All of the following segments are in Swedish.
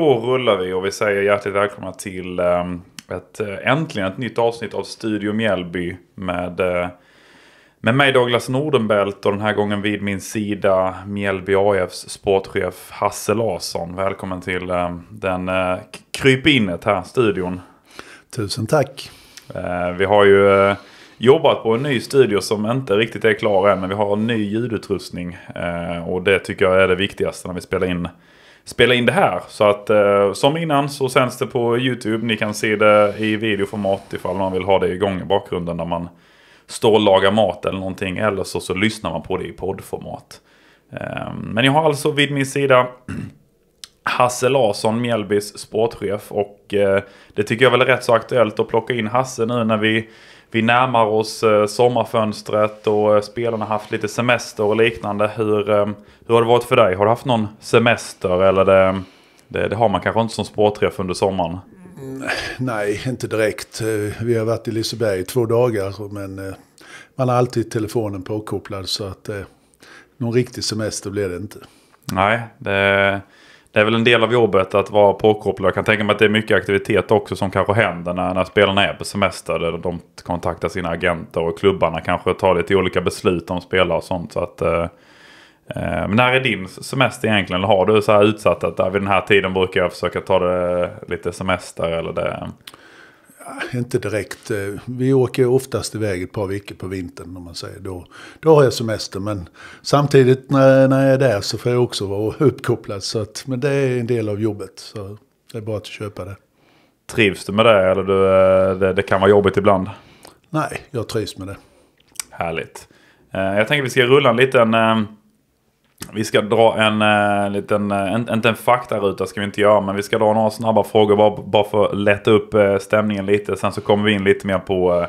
då rullar vi och vi säger hjärtligt välkomna till ehm, ett, eh, äntligen ett nytt avsnitt av Studio Mjällby med, eh, med mig Douglas Nordenbelt och den här gången vid min sida Mjällby AFs sportchef Hasse Larsson. Välkommen till ehm, den eh, krypinnet här studion. Tusen tack. Vi har ju jobbat på en ny studio som inte riktigt är klar än men vi har en ny ljudutrustning och det tycker jag är det viktigaste när vi spelar in spela in det här. Så att eh, som innan så sänds det på YouTube. Ni kan se det i videoformat ifall man vill ha det igång i bakgrunden när man står och lagar mat eller någonting. Eller så, så lyssnar man på det i poddformat. Eh, men jag har alltså vid min sida Hasse Larsson, Mjällbys sportchef. Och eh, det tycker jag väl är rätt så aktuellt att plocka in Hasse nu när vi vi närmar oss eh, sommarfönstret och eh, spelarna haft lite semester och liknande. Hur, eh, hur har det varit för dig? Har du haft någon semester eller det, det, det har man kanske inte som sportchef under sommaren? Mm, nej, inte direkt. Vi har varit i Liseberg i två dagar men man har alltid telefonen påkopplad så att någon riktig semester blir det inte. Nej, det det är väl en del av jobbet att vara påkopplad. Jag kan tänka mig att det är mycket aktivitet också som kanske händer när, när spelarna är på semester. Eller de kontaktar sina agenter och klubbarna kanske tar lite olika beslut om spelare och sånt. Så att, eh, eh men när är din semester egentligen? Har du så här utsatt att ah, vid den här tiden brukar jag försöka ta det lite semester? Eller det? Ah, inte direkt. Eh, vi åker oftast iväg ett par veckor på vintern. Om man säger. Då, då har jag semester. Men samtidigt när, när jag är där så får jag också vara uppkopplad. Så att, men det är en del av jobbet. Så det är bara att köpa det. Trivs du med det eller du, eh, det, det kan vara jobbigt ibland? Nej, jag trivs med det. Härligt. Eh, jag tänker vi ska rulla en liten vi ska dra en eh, liten, en, eh, inte en faktaruta ska vi inte göra, men vi ska dra några snabba frågor bara, bara för att lätta upp eh, stämningen lite. Sen så kommer vi in lite mer på, eh,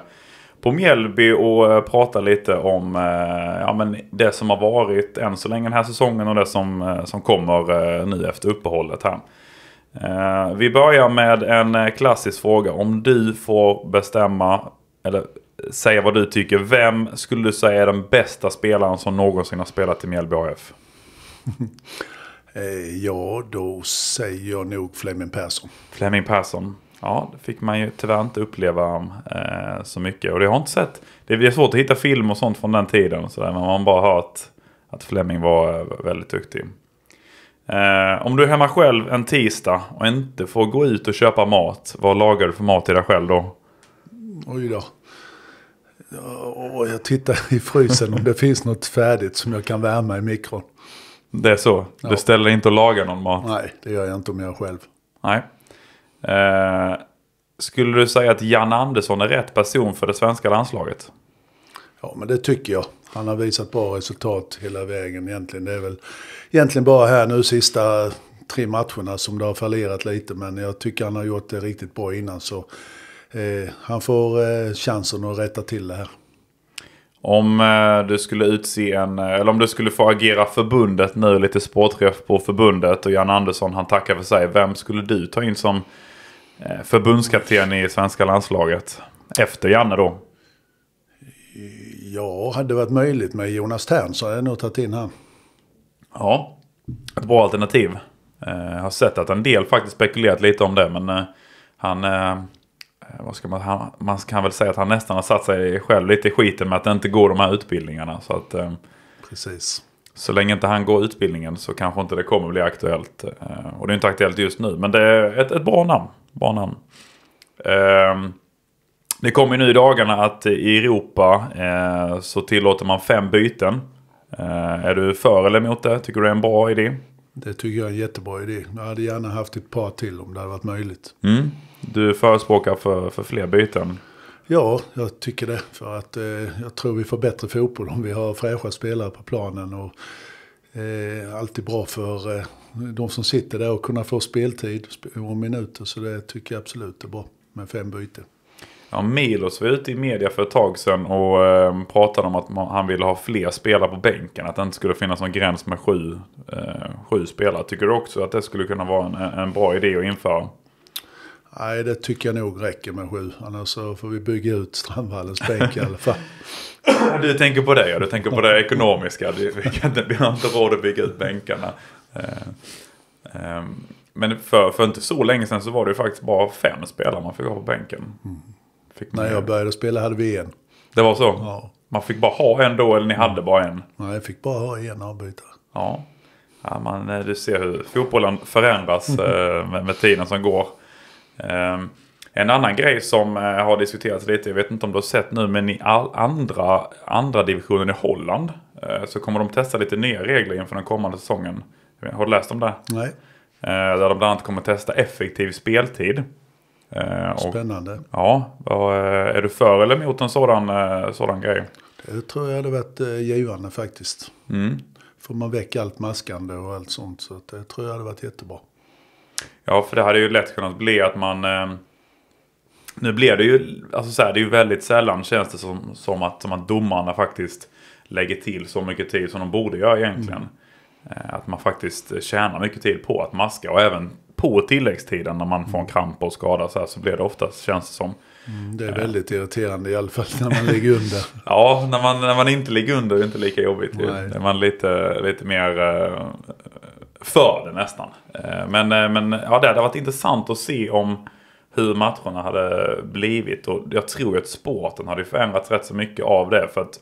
på Mjällby och eh, prata lite om eh, ja, men det som har varit än så länge den här säsongen och det som, eh, som kommer nu efter uppehållet här. vi börjar med en klassisk fråga. Om du får bestämma, eller säga vad du tycker. Vem skulle du säga är den bästa spelaren som någonsin har spelat i Mjällby AF? Eh, ja, då säger jag nog Flemming Persson. Flemming Persson. Ja, det fick man ju tyvärr inte uppleva eh, så mycket. Och det har jag inte sett. Det är svårt att hitta film och sånt från den tiden. Så där, men man har bara hört att Flemming var eh, väldigt duktig. Eh, om du är hemma själv en tisdag och inte får gå ut och köpa mat. Vad lagar du för mat till dig själv då? Oj då. Och jag tittar i frysen om det finns något färdigt som jag kan värma i mikron. Det är så? Ja. Du ställer inte och lagar någon mat? Nej, det gör jag inte om jag är själv. Nej. Eh, skulle du säga att Jan Andersson är rätt person för det svenska landslaget? Ja, men det tycker jag. Han har visat bra resultat hela vägen egentligen. Det är väl egentligen bara här nu sista tre matcherna som det har fallerat lite. Men jag tycker han har gjort det riktigt bra innan. Så Eh, han får eh, chansen att rätta till det här. Om eh, du skulle utse en, eller om du skulle få agera förbundet nu, lite sportchef på förbundet och Jan Andersson han tackar för sig. Vem skulle du ta in som förbundskapten i svenska landslaget? Efter Janne då? Ja, hade det varit möjligt med Jonas Tern så hade jag nog tagit in han. Ja, ett bra alternativ. Jag har sett att en del faktiskt spekulerat lite om det, men han Eh, vad ska man, han, man kan väl säga att han nästan har satt sig själv lite i skiten med att det inte går de här utbildningarna. Så att, eh, Precis. Så länge inte han går utbildningen så kanske inte det kommer bli aktuellt. Eh, och det är inte aktuellt just nu, men det är ett, ett bra namn. Bra namn. Det kommer nu i dagarna att i Europa så tillåter man fem byten. Är du för eller emot det? Tycker du det är en bra idé? Det tycker jag är en jättebra idé. Jag hade gärna haft ett par till om det hade varit möjligt. Mm. Du förespråkar för, för fler byten? Ja, jag tycker det. För att eh, jag tror vi får bättre fotboll om vi har fräscha spelare på planen. Och, eh, alltid bra för eh, de som sitter där att kunna få speltid och minuter. Så det tycker jag absolut är bra med fem byten. Ja, Milos var ute i media för ett tag sedan och eh, pratade om att han ville ha fler spelare på bänken. Att det inte skulle finnas någon gräns med sju, eh, sju spelare. Tycker du också att det skulle kunna vara en, en bra idé att införa? Nej, det tycker jag nog räcker med sju. Annars så får vi bygga ut Strandvallens bänk i alla fall. Du tänker på det, ja. Du tänker på det ekonomiska. Vi, kan vi har inte råd att bygga ut bänkarna. Eh, ehm, men för, för inte så länge sedan så var det ju faktiskt bara fem spelare man fick ha på bänken. Mm. Fick När jag började spela hade vi en. Det var så? Ja. Man fick bara ha en då eller ni mm. hade bara en? Nej, jag fick bara ha en avbytare. Ja. ja man, eh, du ser hur fotbollen förändras mm. eh, med, med, tiden som går. Um, en annan grej som eh, har diskuterats lite, jag vet inte om du har sett nu, men i all andra, andra divisionen i Holland så kommer de testa lite nya regler inför den kommande säsongen. Har du läst om det? Nej. Där de bland annat kommer testa effektiv speltid. Eh, Spännande. Och, ja, eh, är du för eller emot en sådan, eh, sådan grej? Det tror jag hade varit givande faktiskt. Mm. Får man väcka allt maskande och allt sånt. Så det tror jag hade varit jättebra. Ja, för det hade ju lätt kunnat bli att man... Nu blir det ju... Alltså så här, det är ju väldigt sällan känns det som, som, att, som att domarna faktiskt lägger till så mycket tid som de borde göra egentligen. Mm. Att man faktiskt tjänar mycket tid på att maska och även på tilläggstiden när man får en kramp och skada så här så blir det oftast känns det som. Mm, det är väldigt eh, irriterande i alla fall när man ligger under. ja, när man, när man inte ligger under är det inte lika jobbigt. Ju. Är man lite, lite mer eh, för det nästan. Eh, men, eh, men ja, det hade varit intressant att se om hur matcherna hade blivit. Och jag tror ju att sporten hade förändrats rätt så mycket av det. För att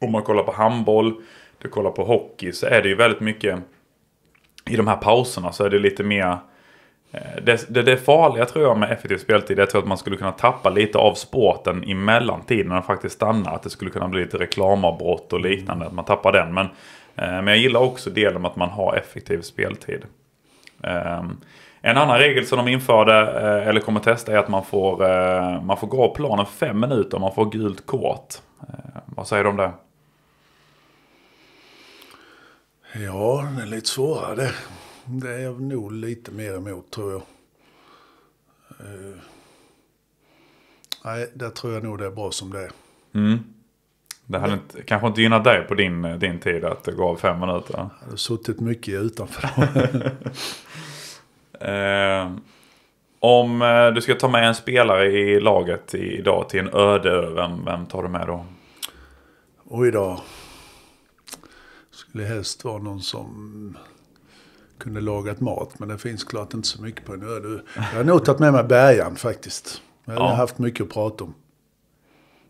om man kollar på handboll, du kollar på hockey så är det ju väldigt mycket i de här pauserna så är det lite mer eh, det, det, det farliga tror jag med effektiv speltid är att man skulle kunna tappa lite av sporten i mellantiden när den faktiskt stannar. Att det skulle kunna bli lite reklamavbrott och liknande, att man tappar den. Men, eh, men jag gillar också delen med att man har effektiv speltid. Ehm, en annan regel som de införde, eh, eller kommer testa, är att man får, man får gå av planen fem minuter om man får gult kort. Ehm, vad säger du om det? Ja, den är lite svårare. Det Det är jag nog lite mer emot tror jag. Uh, nej, där tror jag nog det är bra som det är. Mm. Det hade inte, kanske inte gynnat dig på din, din tid att det gav fem minuter? Jag hade suttit mycket utanför. eh, om eh, du ska ta med en spelare i laget idag till en öde ö, vem, vem tar du med då? Oj då lycklig häst var någon som kunde lagat mat. Men det finns klart inte så mycket på en öde Jag har nog tagit med mig bärgaren faktiskt. Jag har ja. haft mycket att prata om.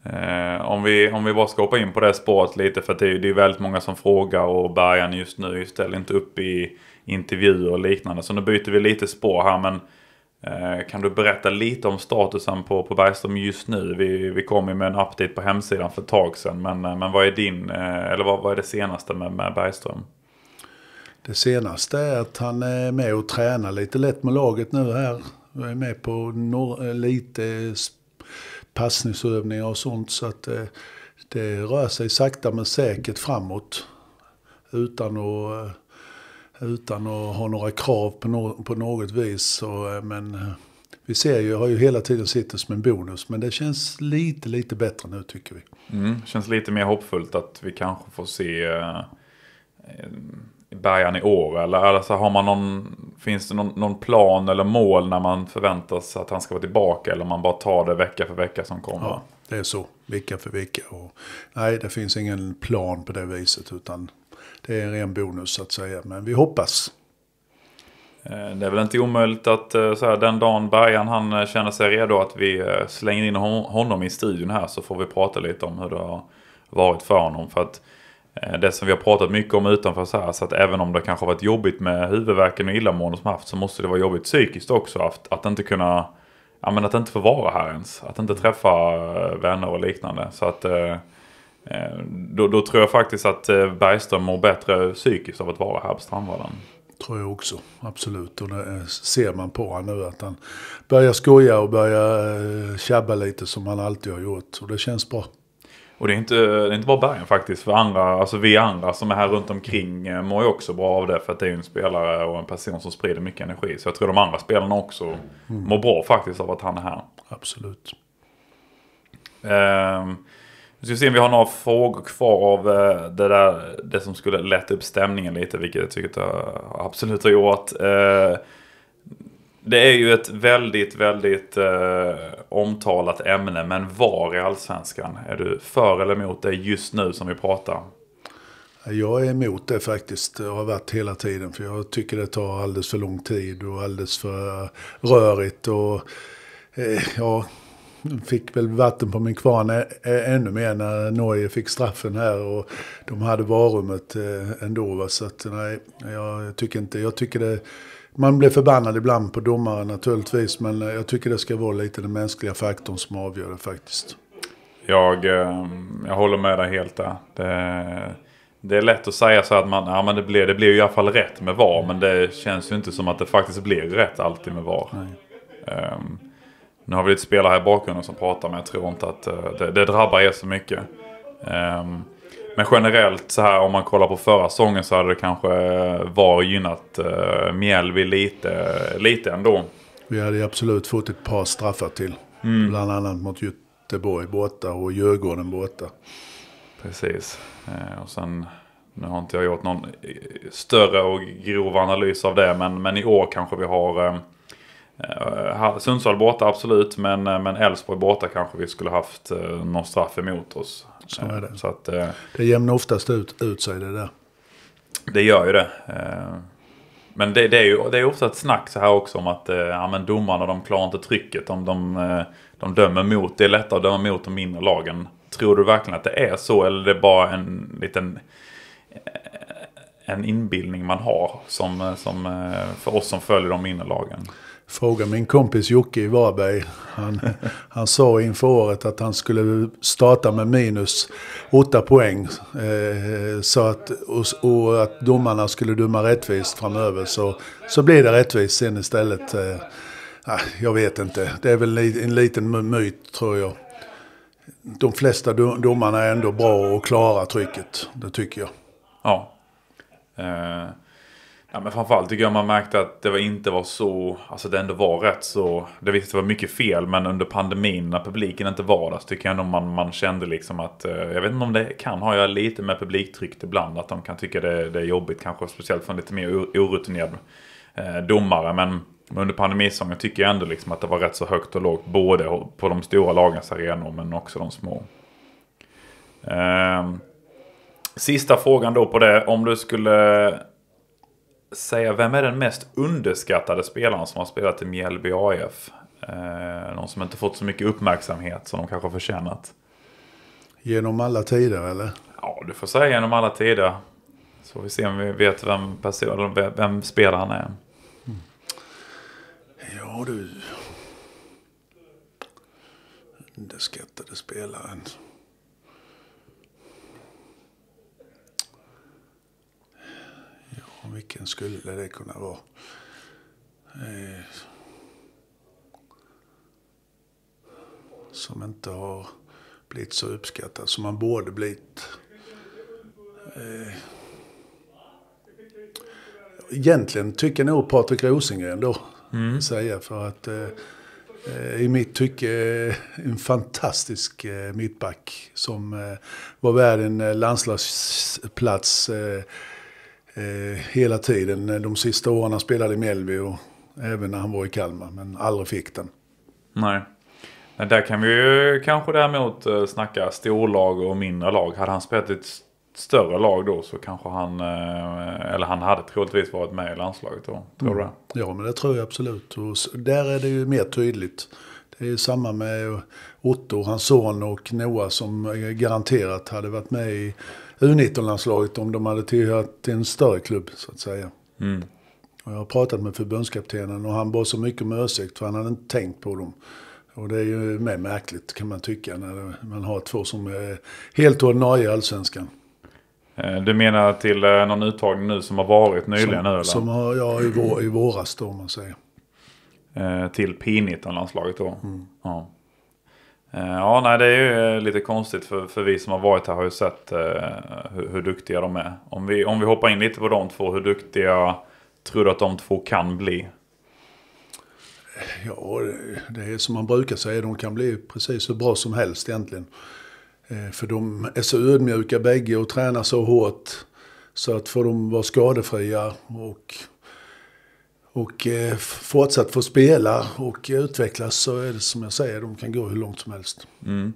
Eh, om, vi, om vi bara ska hoppa in på det spåret lite. För det är, det är väldigt många som frågar och bärgaren just nu ställer inte upp i intervjuer och liknande. Så nu byter vi lite spår här. Men Eh, kan du berätta lite om statusen på, på Bergström just nu? Vi, vi kom ju med en update på hemsidan för ett tag sedan. Men, eh, men vad är din, eh, eller vad, vad är det senaste med, med Bergström? Det senaste är att han är med och tränar lite lätt med laget nu här. Jag är med på nor- lite passningsövningar och sånt. Så att det, det rör sig sakta men säkert framåt. Utan att utan att ha några krav på, no på något vis. Så, eh, men eh, vi ser ju, har ju hela tiden sitter som en bonus. Men det känns lite, lite bättre nu tycker vi. Mm, känns lite mer hoppfullt att vi kanske får se eh, bärgaren i år. Eller alltså, har man någon, finns det någon, någon, plan eller mål när man förväntar sig att han ska vara tillbaka? Eller om man bara tar det vecka för vecka som kommer? Ja, det är så. Vecka för vecka. Och, nej, det finns ingen plan på det viset. utan det är en ren bonus så att säga. Men vi hoppas. Eh, det är väl inte omöjligt att eh, så här, den dagen Bergan han eh, känner sig redo att vi slänger in honom i studion här så får vi prata lite om hur det har varit för honom. För att det som vi har pratat mycket om utanför så här, så att även om det kanske har varit jobbigt med huvudvärken och illamående som haft så måste det vara jobbigt psykiskt också att, att inte kunna, ja men att inte få vara här ens. Att inte träffa vänner och liknande. Så att Eh, då, då, tror jag faktiskt att eh, Bergström mår bättre psykiskt av att vara här på Strandvallen. Tror jag också, absolut. Och det eh, ser man på honom nu att han börjar skoja och börjar tjabba lite som han alltid har gjort. Och det känns bra. Och det är inte, det är inte bara Bergen faktiskt. För andra, alltså vi andra som är här runt omkring mår ju också bra av det. För att det är ju en spelare och en person som sprider mycket energi. Så jag tror de andra spelarna också mm. mår bra faktiskt av att han är här. Absolut. Um, vi ska se om vi har några frågor kvar av eh, det där, det som skulle lätta upp stämningen lite, vilket jag tycker att jag absolut har gjort. Eh, det är ju ett väldigt, väldigt eh, omtalat ämne, men var i Allsvenskan? Är du för eller emot det just nu som vi pratar? Jag är emot det faktiskt och har varit hela tiden. För jag tycker det tar alldeles för lång tid och alldeles för rörigt. Och, ja, fick väl vatten på min kvarn ännu mer när Norge fick straffen här och de hade varumet eh, ändå. Va? Så att, nej, jag tycker inte, jag tycker det, man blir förbannad ibland på domare naturligtvis, men jag tycker det ska vara lite den mänskliga faktorn som avgör det faktiskt. Jag, ehm, jag håller med dig helt där. Det, det är lätt att säga så att man, ja men det blir det blev i alla fall rätt med VAR, men det känns ju inte som att det faktiskt blir rätt alltid med VAR. Um, nu har vi lite spelare här i bakgrunden som pratar men jag tror inte att eh, det, det drabbar er så mycket. Ehm, men generellt så här om man kollar på förra säsongen så hade det kanske eh, VAR gynnat eh, Mjällby lite, lite ändå. Vi hade absolut fått ett par straffar till. Mm. Bland annat mot Göteborg borta och Djurgården borta. Precis. och sen, nu har inte jag gjort någon större och grov analys av det men, men i år kanske vi har eh, Eh, Sundsvall borta absolut, men eh, Elfsborg men borta kanske vi skulle haft eh, någon straff emot oss. Så är det. Så att, det jämnar oftast ut, ut sig det där. Det gör ju det. Men det, det, är ju det är ofta ett snack så här också om att ja, men domarna de klarar inte trycket. De, de, de dömer mot, det är lättare att döma mot de mindre lagen. Tror du verkligen att det är så eller är det bara en liten en inbildning man har som, som för oss som följer de mindre lagen? fråga min kompis Jocke i Varberg. Han, han sa inför året att han skulle starta med minus åtta poäng. Eh, så att, och, och, att domarna skulle döma rättvist framöver. Så, så blir det rättvist sen istället. Eh, ah, jag vet inte. Det är väl en liten myt tror jag. De flesta domarna är ändå bra och klarar trycket. Det tycker jag. Ja. Eh. Ja men framförallt tycker jag man märkte att det inte var så, alltså det ändå var rätt så, det visste det var mycket fel men under pandemin när publiken inte var där så tycker jag ändå man, man kände liksom att, eh, jag vet inte om det kan ha jag lite med publiktryck ibland att de kan tycka det, det är jobbigt kanske speciellt för en lite mer orutinerad eh, domare men under pandemisäsongen tycker jag ändå liksom att det var rätt så högt och lågt både på de stora lagens arenor men också de små. Eh, sista frågan då på det, om du skulle säga vem är den mest underskattade spelaren som har spelat i Mjällby AF? Eh, någon som inte fått så mycket uppmärksamhet som de kanske har förtjänat. Genom alla tider eller? Ja, du får säga genom alla tider. Så vi ser om vi vet vem, person, vem spelaren är. Mm. Ja du. Underskattade spelaren. vilken skulle det kunna vara? Eh, som inte har blivit så uppskattad som man borde blivit. Eh, egentligen tycker jag nog Patrik Rosengren då, mm. säga, för att eh, i mitt tycke eh, en fantastisk eh, mittback som eh, var värd en eh, landslagsplats eh, Eh, hela tiden. De sista åren han spelade i Mjällby och även när han var i Kalmar. Men aldrig fick den. Nej. Men där kan vi ju kanske däremot eh, snacka storlag och mindre lag. Hade han spelat ett större lag då så kanske han, eh, eller han hade troligtvis varit med i landslaget då. Tror mm. du Ja men det tror jag absolut. Och där är det ju mer tydligt. Det är ju samma med Otto, hans son och Noah som garanterat hade varit med i U19-landslaget om de hade tillhört en större klubb så att säga. Mm. Och jag har pratat med förbundskaptenen och han bad så mycket om ursäkt för han hade inte tänkt på dem. Och det är ju mer märkligt kan man tycka när man har två som är helt ordinarie i allsvenskan. Eh, du menar till eh, någon uttagning nu som har varit nyligen? Som, nu, eller? som har, ja, i, vår, i våras då om man säger. Eh, till P19-landslaget då? Mm. Ja. Eh, ja, nej det är ju eh, lite konstigt för, för vi som har varit här har ju sett eh, hur, hur, duktiga de är. Om vi, om vi hoppar in lite på de två, hur duktiga tror du att de två kan bli? Ja, det är som man brukar säga, de kan bli precis hur bra som helst egentligen. Eh, för de är så ödmjuka bägge och tränar så hårt så att får de vara skadefria och och eh, fortsatt få spela och utvecklas så är det som jag säger, de kan gå hur långt som helst. Mm.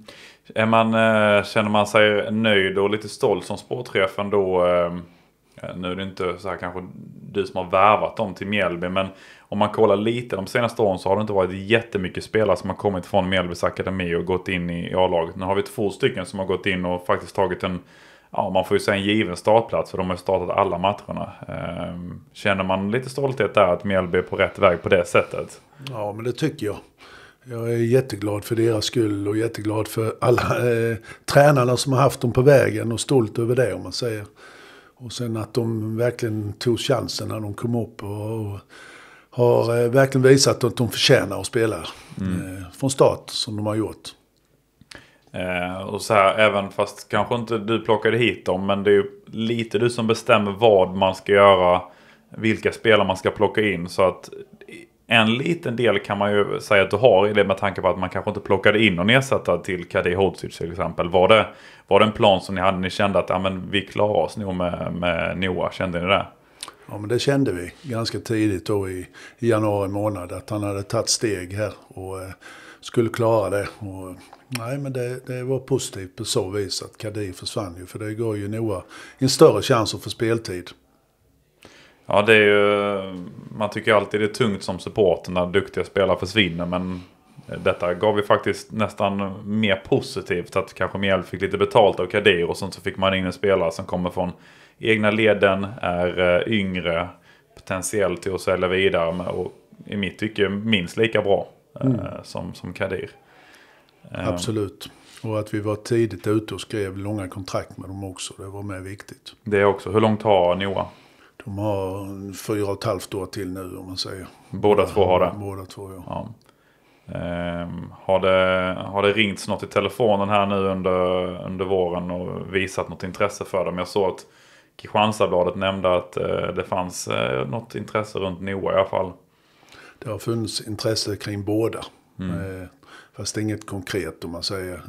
Är man, eh, känner man sig nöjd och lite stolt som sportchef ändå? Eh, eh, nu är det inte så här kanske du som har värvat dem till Mjällby, men om man kollar lite de senaste åren så har det inte varit jättemycket spelare som har kommit från Mjällbys akademi och gått in i A-laget. Nu har vi två stycken som har gått in och faktiskt tagit en ja, man får ju säga en given startplats för de har startat alla matcherna. Ehm, känner man lite stolthet där att Mjällby är på rätt väg på det sättet? Ja, men det tycker jag. Jag är jätteglad för deras skull och jätteglad för alla eh, tränarna som har haft dem på vägen och stolt över det om man säger. Och sen att de verkligen tog chansen när de kom upp och, och har eh, verkligen visat att de förtjänar att spela mm. eh, från start som de har gjort. Eh, och så här, även fast kanske inte du plockade hit dem, men det är ju lite du som bestämmer vad man ska göra, vilka spelare man ska plocka in. Så att en liten del kan man ju säga att du har i det med tanke på att man kanske inte plockade in någon ersättare till Kadej Hodzic till exempel. Var det, var det en plan som ni hade? Ni kände att ja, men vi klarar oss nog med, med Noah, kände ni det? Ja, men det kände vi ganska tidigt då i, i januari månad att han hade tagit steg här och eh, skulle klara det. Och Nej, men det, det var positivt på så vis att Kadir försvann ju. För det går ju Noah en större chans att få speltid. Ja, det är ju... Man tycker alltid det är tungt som supporter när duktiga spelare försvinner. Men detta gav ju faktiskt nästan mer positivt. Att kanske Mjäll fick lite betalt av Kadir och sen så fick man in en spelare som kommer från egna leden, är eh, yngre, potentiell till att sälja vidare och i mitt tycke minst lika bra eh, mm. som, som Kadir. Absolut. Och att vi var tidigt ute och skrev långa kontrakt med dem också. Det var med viktigt. Det också. Hur långt har Noa? De har fyra och ett halvt år till nu om man säger. Båda två har det? Båda två ja. ja. Ehm, har, det, har det ringts något i telefonen här nu under, under våren och visat något intresse för dem? Jag såg att Kristianstadsbladet nämnde att eh, det fanns eh, något intresse runt Noa i alla fall. Det har funnits intresse kring båda. Mm. Eh, Fast inget konkret om man säger.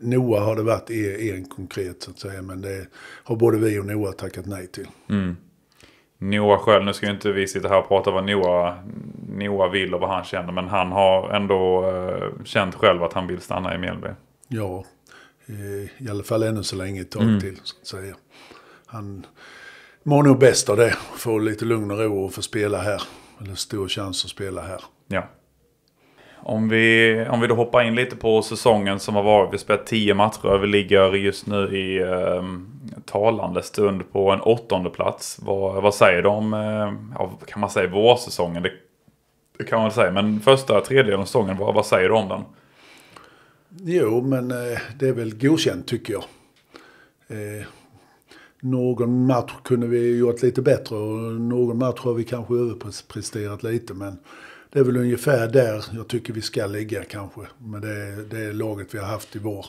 NOA har det varit e- en konkret så att säga. Men det har både vi och NOA tackat nej till. Mm. Noah själv, nu ska ju inte vi sitta här och prata vad Noah, Noah vill och vad han känner. Men han har ändå eh, känt själv att han vill stanna i Mjällby. Ja, eh, i alla fall ännu så länge ett tag mm. till. Så att säga. Han mår nog bäst av det. Få lite lugn och ro och få spela här. Eller stor chans att spela här. Ja. Om vi, om vi då hoppar in lite på säsongen som har varit. Vi har spelat 10 matcher. och Vi ligger just nu i eh, talande stund på en åttonde plats. Vad, vad säger du om, eh, kan man säga vårsäsongen? Det, det kan man säga. Men första tredjedelen av säsongen, vad, vad säger du om den? Jo, men eh, det är väl godkänt tycker jag. Eh, någon match kunde vi gjort lite bättre och någon match har vi kanske överpresterat lite. Men det är väl ungefär där jag tycker vi ska ligga kanske. Men det, det är laget vi har haft i vår.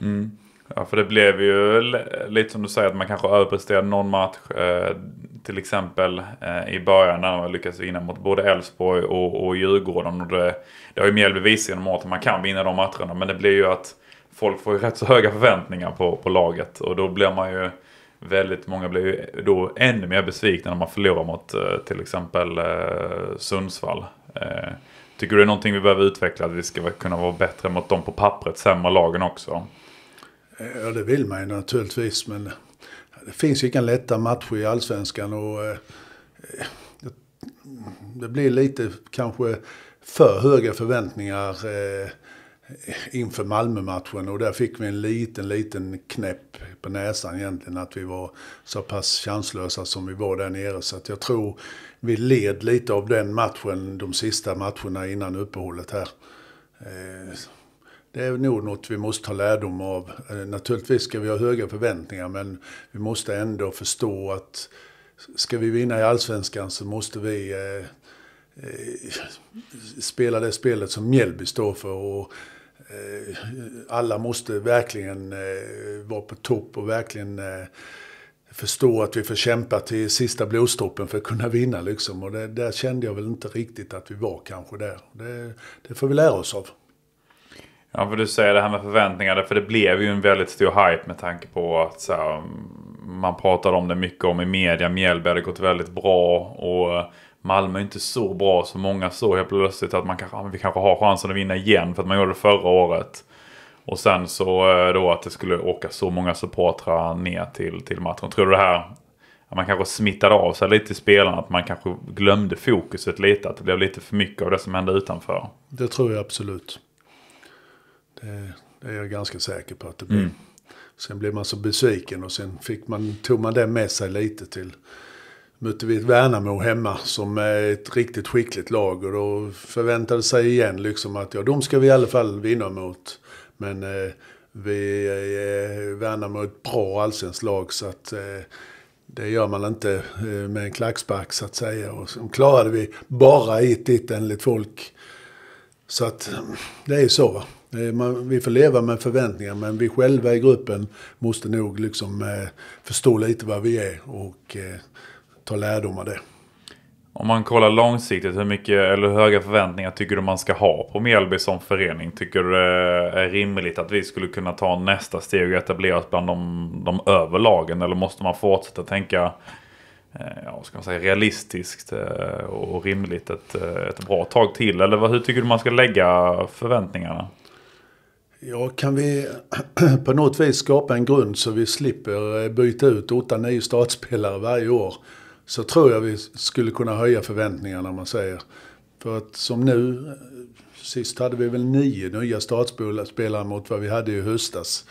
Mm. Ja, för det blev ju lite som du säger att man kanske överpresterade någon match. Eh, till exempel eh, i början när man lyckades vinna mot både Elfsborg och, och Djurgården. Och det, det har ju Mjällby visat genom året att man kan vinna de matcherna. Men det blir ju att folk får ju rätt så höga förväntningar på, på laget. Och då blir man ju väldigt många blir ju då ännu mer besvikna när man förlorar mot eh, till exempel eh, Sundsvall. Eh, tycker du det är någonting vi behöver utveckla? Att vi ska kunna vara bättre mot dem på pappret, sämre lagen också? Eh, ja, det vill man ju naturligtvis, men det finns ju inga lätta matcher i allsvenskan och eh, det blir lite kanske för höga förväntningar inför Malmö-matchen och där fick vi en liten, liten knäpp på näsan egentligen att vi var så pass chanslösa som vi var där nere. Så att jag tror vi led lite av den matchen de sista matcherna innan uppehållet här. Eh, det är nog något vi måste ta lärdom av. Eh, naturligtvis ska vi ha höga förväntningar men vi måste ändå förstå att ska vi vinna i allsvenskan så måste vi eh, spela det spelet som Mjällby står för. Och Eh, alla måste verkligen eh, vara på topp och verkligen eh, förstå att vi får kämpa till sista blodstoppen för att kunna vinna. Liksom. Och det, där kände jag väl inte riktigt att vi var kanske där. Det, det får vi lära oss av. Ja, för du säger det här med förväntningar. För det blev ju en väldigt stor hype med tanke på att så här, mm, man pratade om det mycket om i media. Mjällby hade gått väldigt bra. och Malmö är inte så bra så många såg helt plötsligt att man kanske, vi kanske har chansen att vinna igen för att man gjorde det förra året. Och sen så eh, då att det skulle åka så många supportrar ner till, till matchen. Tror du det här att man kanske smittade av sig lite i spelarna? Att man kanske glömde fokuset lite? Att det blev lite för mycket av det som hände utanför? Det tror jag absolut. Det, det är jag ganska säker på att det blev. Mm. Sen blev man så besviken och sen fick man, tog man det med sig lite till mötte vi ett Värnamo hemma som är ett riktigt skickligt lag och då förväntade sig igen liksom att ja, de ska vi i alla fall vinna mot. Men eh, vi är eh, Värnamo ett bra allsvenskt lag så att eh, det gör man inte eh, med en klackspark så att säga. Och så klarade vi bara 1-1 enligt folk. Så att det är så. Va? Man, vi får leva med förväntningar men vi själva i gruppen måste nog liksom eh, förstå lite vad vi är. Och, eh, ta lärdom av det. Om man kollar långsiktigt, hur mycket eller hur höga förväntningar tycker du man ska ha på Mjällby som förening? Tycker du det är rimligt att vi skulle kunna ta nästa steg och etablera oss bland de, de överlagen? Eller måste man fortsätta tänka eh, ja, ska man säga, realistiskt eh, och rimligt ett, eh, ett bra tag till? Eller hur tycker du man ska lägga förväntningarna? Ja, kan vi på något vis skapa en grund så vi slipper byta ut åtta, nio startspelare varje år så tror jag vi skulle kunna höja förväntningarna om man säger. För att som nu, sist hade vi väl nio nya startspelare mot vad vi hade i höstas.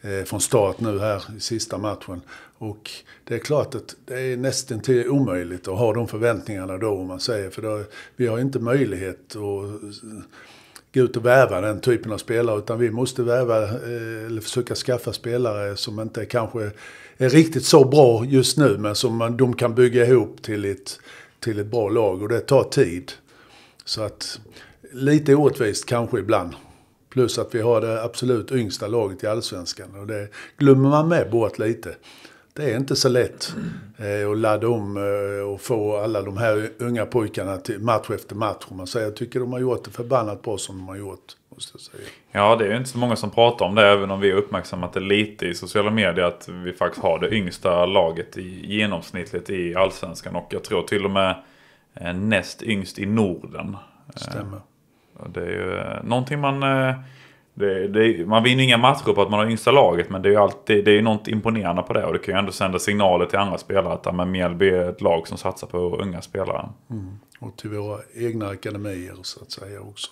Eh, från start nu här i sista matchen. Och det är klart att det är nästan till omöjligt att ha de förväntningarna då om man säger. För då, vi har inte möjlighet att gå ut och värva den typen av spelare. Utan vi måste värva, eh, eller försöka skaffa spelare som inte är kanske är riktigt så bra just nu men som man, de kan bygga ihop till ett, till ett bra lag och det tar tid. Så att lite orättvist kanske ibland. Plus att vi har det absolut yngsta laget i Allsvenskan och det glömmer man med bort lite det är inte så lätt eh, att ladda om eh, och få alla de här unga pojkarna till match efter match. man säger. Jag tycker de har gjort det förbannat bra som de har gjort. Måste jag säga. Ja, det är ju inte så många som pratar om det, även om vi har uppmärksammat det lite i sociala medier. Att vi faktiskt har det yngsta laget i genomsnittligt i allsvenskan. Och jag tror till och med eh, näst yngst i Norden. Eh, Stämmer. Det är ju eh, någonting man eh, det, det, man vinner inga matcher på att man har yngsta laget men det är ju alltid, det är något imponerande på det och det kan ju ändå sända signaler till andra spelare att men Mjällby är ett lag som satsar på unga spelare. Mm. Och till våra egna akademier så att säga också.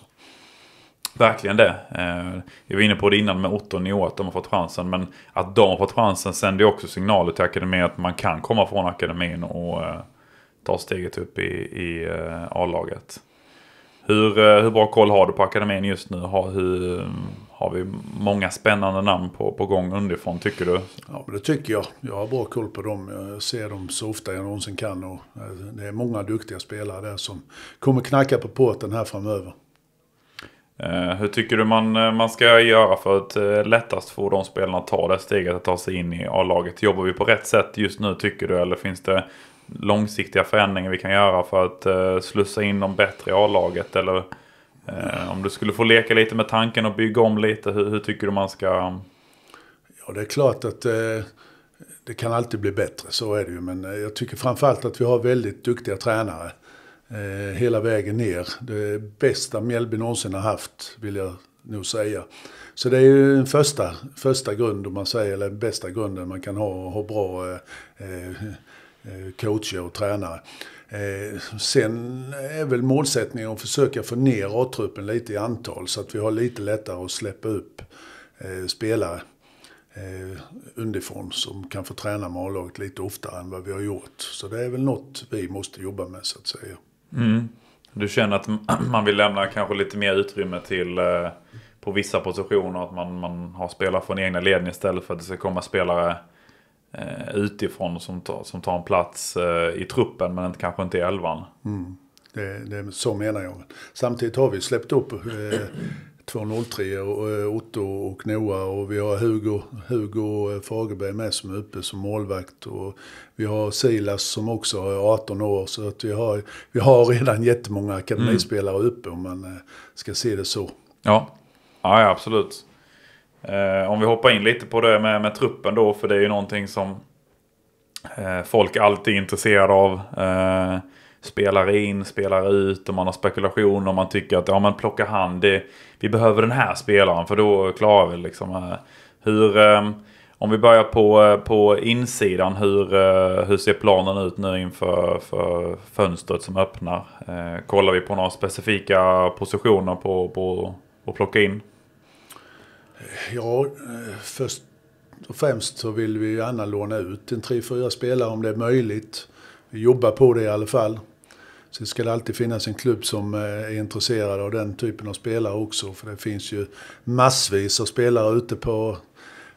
Verkligen det. Eh, jag var inne på det innan med Otto och Neo, att de har fått chansen. Men att de har fått chansen sänder ju också signaler till akademin att man kan komma från akademin och eh, ta steget upp i, i eh, A-laget. Hur, eh, hur bra koll har du på akademin just nu? Har, hur, har vi många spännande namn på, på gång underifrån tycker du? Ja, det tycker jag. Jag har bra koll på dem. Jag ser dem så ofta jag någonsin kan. Och eh, det är många duktiga spelare där som kommer knacka på porten här framöver. Eh, hur tycker du man, man ska göra för att lättast få de spelarna att ta det steget att ta sig in i A-laget? Jobbar vi på rätt sätt just nu tycker du? Eller finns det långsiktiga förändringar vi kan göra för att eh, slussa in dem bättre i A-laget? Eller eh, om du skulle få leka lite med tanken och bygga om lite, hur, hur tycker du man ska? Ja, det är klart att eh, det kan alltid bli bättre, så är det ju. Men eh, jag tycker framförallt att vi har väldigt duktiga tränare eh, hela vägen ner. Det bästa Mjällby någonsin har haft, vill jag nog säga. Så det är ju en första, första grund, om man säger, eller bästa grunden man kan ha och ha bra eh, eh Eh, coacher och tränare. Eh, sen är väl målsättningen att försöka få ner A-truppen lite i antal så att vi har lite lättare att släppa upp eh, spelare underifrån som kan få träna med A-laget lite oftare än vad vi har gjort. Så det är väl något vi måste jobba med så att säga. Mm. Du känner att man vill lämna kanske lite mer utrymme till på vissa positioner, att man, man har spelare från egna leden istället för att det ska komma spelare eh, utifrån som, tar, som tar en plats eh, i truppen men inte, kanske inte i elvan. Mm. Det, det, så menar jag. Samtidigt har vi släppt upp eh, två eh, Otto och Noah och vi har Hugo, Hugo eh, Fagerberg med som är uppe som målvakt. Och vi har Silas som också är 18 år så att vi, har, vi har redan jättemånga akademispelare mm. uppe om man eh, ska se det så. Ja, ja absolut. Eh, om vi hoppar in lite på det med, med truppen då, för det är ju någonting som eh, folk alltid är intresserade av. Eh, spelar in, spelar ut och man har spekulationer. och man tycker att ja men plocka han, det, vi behöver den här spelaren för då klarar vi liksom. Eh, hur, eh, om vi börjar på, eh, på insidan, hur, hur ser planen ut nu inför för fönstret som öppnar? Kollar vi på några specifika positioner på, på att plocka in? Ja, eh, först och främst så vill vi gärna låna ut en 3-4 spelare om det är möjligt. Vi jobbar på det i alla fall. Sen ska det alltid finnas en klubb som eh, är intresserad av den typen av spelare också. För det finns ju massvis av spelare ute på,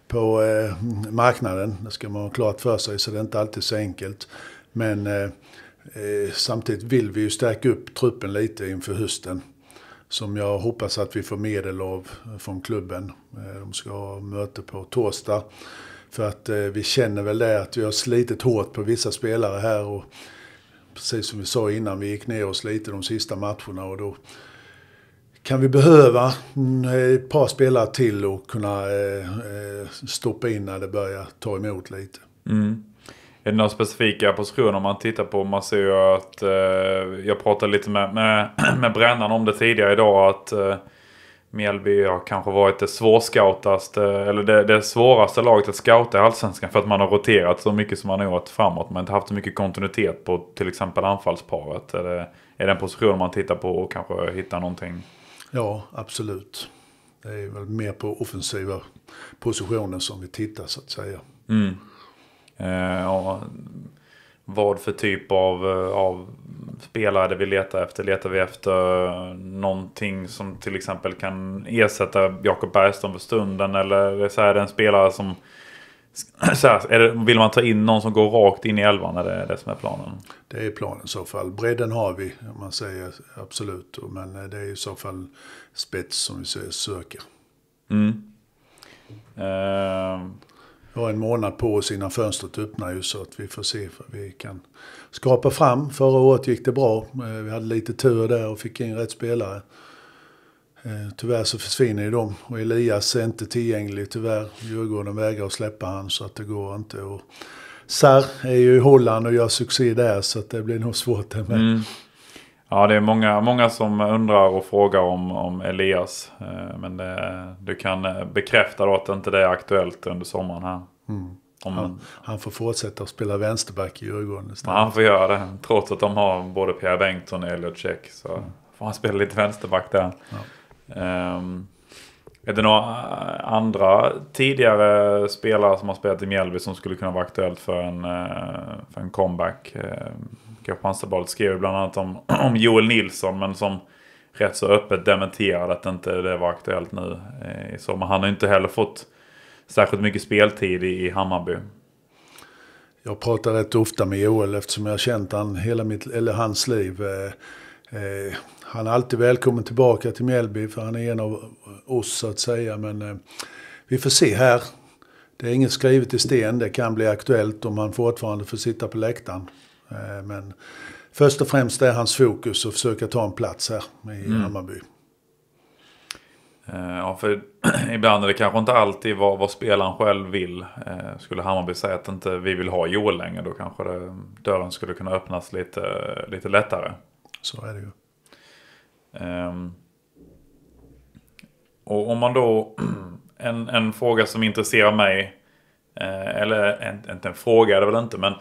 på eh, marknaden. Det ska man ha klart för sig, så det är inte alltid så enkelt. Men eh, eh samtidigt vill vi ju stärka upp truppen lite inför hösten som jag hoppas att vi får medel av eh, från klubben. Eh, de ska ha möte på torsdag. För att eh, vi känner väl det att vi har slitit hårt på vissa spelare här. Och precis som vi sa innan, vi gick ner oss lite de sista matcherna. Och då kan vi behöva mm, ett par spelare till och kunna stoppa in när det börjar ta emot lite. Mm. Är det några specifika positioner man tittar på? Man ser ju att, eh, jag pratade lite med, med, med Brännan om det tidigare idag, att eh, Mjällby har kanske varit det svårscoutaste, eller det, det svåraste laget att scouta i Allsvenskan för att man har roterat så mycket som man har gjort framåt. Man har inte haft så mycket kontinuitet på till exempel anfallsparet. Är det, är det en position man tittar på och kanske hittar någonting? Ja, absolut. Det är väl mer på offensiva positioner som vi tittar så att säga. Mm. Eh, ja, vad för typ av, eh, av spelare vi letar efter. Letar vi efter någonting som till exempel kan ersätta Jakob Bergström för stunden? Eller så är det en spelare som... Så här, det, vill man ta in någon som går rakt in i elvan? Är det det som är planen? Det är planen i så fall. Bredden har vi, om man säger absolut. Men eh, det är i så fall spets som vi söker. Mm. Uh... Vi har en månad på oss innan fönstret öppnar ju så att vi får se vad vi kan skapa fram. Förra året gick det bra. Eh, vi hade lite tur där och fick in rätt spelare. Eh, tyvärr så försvinner ju de och Elias är inte tillgänglig tyvärr. Djurgården vägrar att släppa han så att det går inte. Och Sar är ju i Holland och gör succé där så att det blir nog svårt där med. Mm. Ja, det är många, många som undrar och frågar om, om Elias. Eh, men det, du kan eh, bekräfta då att inte det är aktuellt under sommaren här. Mm. Om, han, han, får fortsätta att spela vänsterback i Djurgården istället. Han får göra det. Trots att de har både Pierre Bengtsson och Elliot Check så mm. får han spela lite vänsterback där. Ja. Um, är det några eh, andra tidigare spelare som har spelat i Mjällby som skulle kunna vara aktuellt för en, för en comeback? Ehm, K. skriver bland annat om, om Joel Nilsson men som rätt så öppet dementerade att inte det var aktuellt nu eh, i sommar. Han har inte heller fått särskilt mycket speltid i, i Hammarby. Jag pratar rätt ofta med Joel eftersom jag har känt han hela mitt, eller hans liv. Eh, eh han är alltid välkommen tillbaka till Mjällby för han är en av oss så att säga. Men eh, vi får se här. Det är inget skrivet i sten. Det kan bli aktuellt om han fortfarande får sitta på läktaren. Eh, men först och främst är hans fokus att försöka ta en plats här i mm. Hammarby. Eh, ja, för ibland är det kanske inte alltid vad, vad spelaren själv vill. Eh, skulle Hammarby säga att inte vi vill ha Joel längre, då kanske det, dörren skulle kunna öppnas lite, lite lättare. Så är det ju. Um, och om man då, en, en fråga som intresserar mig, eller en, inte en fråga är det väl inte, men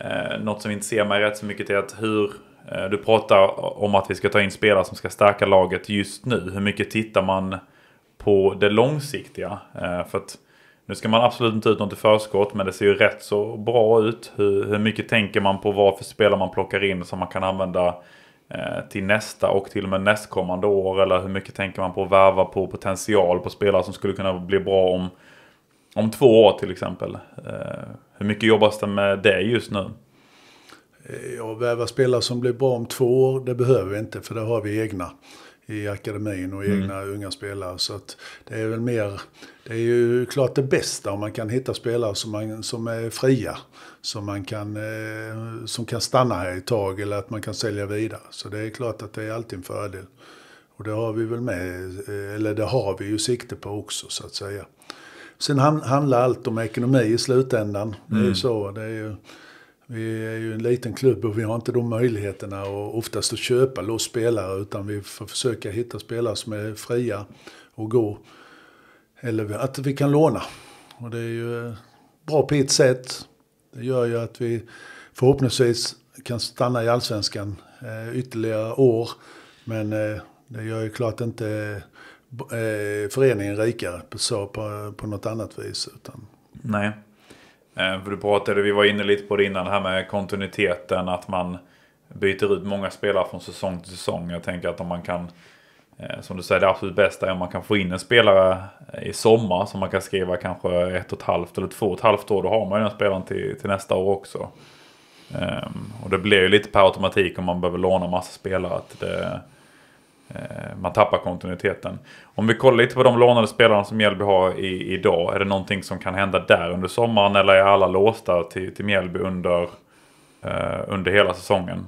Eh, något som intresserar mig rätt så mycket är att hur eh, du pratar om att vi ska ta in spelare som ska stärka laget just nu. Hur mycket tittar man på det långsiktiga? Eh, för att nu ska man absolut inte ut något i förskott, men det ser ju rätt så bra ut. Hur, hur mycket tänker man på vad för spelare man plockar in som man kan använda eh, till nästa och till och med nästkommande år? Eller hur mycket tänker man på att värva på potential på spelare som skulle kunna bli bra om om två år till exempel. Eh, hur mycket jobbas det med det just nu? Eh, ja, värva spelare som blir bra om två år, det behöver vi inte för det har vi egna i akademin och mm. egna mm. unga spelare. Så att det är väl mer, det är ju klart det bästa om man kan hitta spelare som, man, som är fria. Som, man kan, eh, som kan stanna här ett tag eller att man kan sälja vidare. Så det är klart att det är alltid en fördel. Och det har vi väl med, eh, eller det har vi ju sikte på också så att säga. Sen handlar allt om ekonomi i slutändan. Det är ju mm. så. Det är ju, vi är ju en liten klubb och vi har inte de möjligheterna och oftast att köpa loss spelare utan vi får försöka hitta spelare som är fria och gå. Eller att vi kan låna. Och det är ju eh, bra på ett sätt. Det gör ju att vi förhoppningsvis kan stanna i allsvenskan eh, ytterligare år. Men eh, det gör ju klart inte eh, föreningen rikare på, så, på, på något annat vis. Utan... Nej. Eh, för du pratade, vi var inne lite på det innan, det här med kontinuiteten. Att man byter ut många spelare från säsong till säsong. Jag tänker att om man kan, eh, som du säger, det absolut bästa är om man kan få in en spelare i sommar som man kan skriva kanske ett och ett halvt eller två och ett halvt år. Då har man ju den spelaren till, till nästa år också. Ehm, och det blir ju lite per automatik om man behöver låna massa spelare. Att det, Eh, man tappar kontinuiteten. Om vi kollar lite på de lånade spelarna som Mjällby har i, idag. Är det någonting som kan hända där under sommaren eller är alla låsta till, till Mjällby under, eh, under hela säsongen?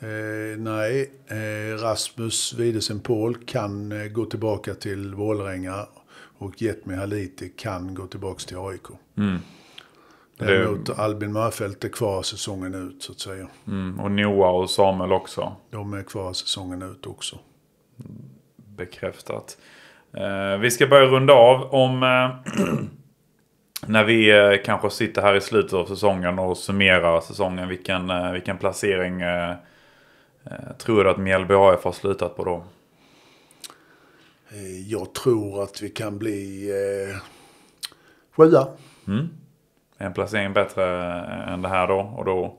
Eh, nej, eh, Rasmus Widesen Paul kan eh, gå tillbaka till Vålringa och Jetmi Haliti kan gå tillbaka till AIK. Mm. Däremot eh, Albin Mörfelt är kvar säsongen ut så att säga. Mm, och Noah och Samuel också. De är kvar säsongen ut också. Bekräftat. Eh, vi ska börja runda av om eh, när vi eh, kanske sitter här i slutet av säsongen och summerar säsongen. Vilken, eh, vilken placering eh, tror du att Mjällby AF har slutat på då? Jag tror att vi kan bli eh, sjua. Mm en placering bättre än det här då. Och då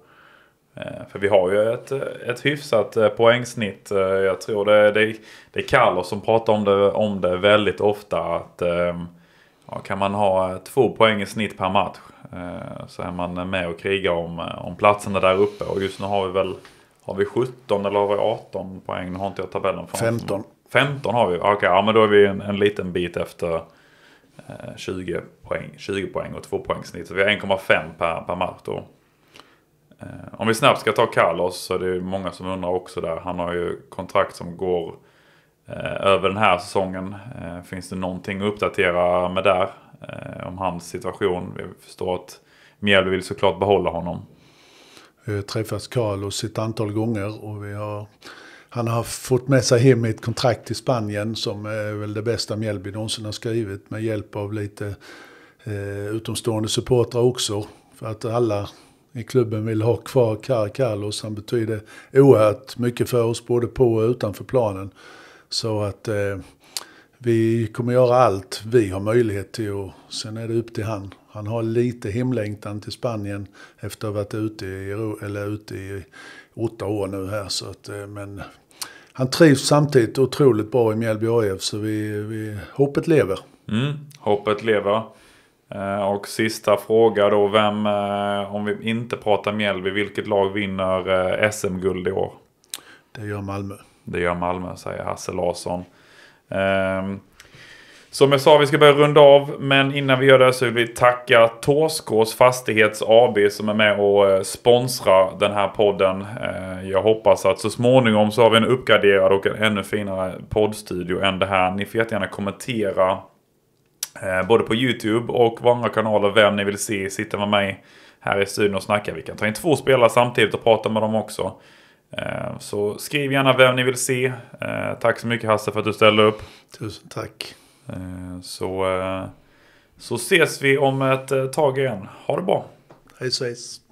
eh, för vi har ju ett, ett hyfsat eh, poängsnitt. Eh, jag tror det, det, det är Carlos som pratar om det, om det väldigt ofta. att ehm, ja, Kan man ha två poäng i snitt per match så är man med och krigar om, om platserna där uppe. Och just nu har vi väl har vi 17 eller har vi 18 poäng? Nu har inte jag tabellen fram. 15. 15 har vi. Okej, okay, ja, men då är vi en, en liten bit efter 20 eh, poäng, 20 poäng och 2 poäng snitt. Så vi har 1,5 per, per match då. Eh, om vi snabbt ska ta Carlos så är det många som undrar också där. Han har ju kontrakt som går eh, över den här säsongen. Finns det någonting att uppdatera med där? Om hans situation. Vi förstår att Mjällby vill såklart behålla honom. Vi har träffat Carlos ett antal gånger och vi har han har fått med sig hem ett kontrakt till Spanien som är väl det bästa Mjällby någonsin har skrivit med hjälp av lite eh, utomstående supportrar också. För att alla i klubben vill ha kvar Kari Carlos. Han betyder oerhört mycket för oss både på och utanför planen. Så att eh, vi kommer göra allt vi har möjlighet till och sen är det upp till han. Han har lite hemlängtan till Spanien efter att ha varit ute i, eller ute i åtta år nu här. Så att, eh, men han trivs samtidigt otroligt bra i Mjällby AIF så vi, vi, hoppet lever. Mm, hoppet lever. Eh, och sista fråga då. Vem, eh, om vi inte pratar Mjällby, vilket lag vinner eh, SM-guld i år? Det gör Malmö. Det gör Malmö, säger Hasse Larsson. Ehm, som jag sa, vi ska börja runda av, men innan vi gör det så vill vi tacka Torskås Fastighets AB som är med och eh, sponsrar den här podden. Eh, jag hoppas att så småningom så har vi en uppgraderad och en ännu finare poddstudio än det här. Ni får gärna kommentera eh, både på YouTube och andra kanaler vem ni vill se sitta med mig här i studion och snacka. Vi kan ta in två spelare samtidigt och prata med dem också. Så skriv gärna vem ni vill se. Tack så mycket Hasse för att du ställde upp. Tusen tack. Eh, så, eh, så ses vi om ett eh, tag igen. Ha det bra! Hejs hejs!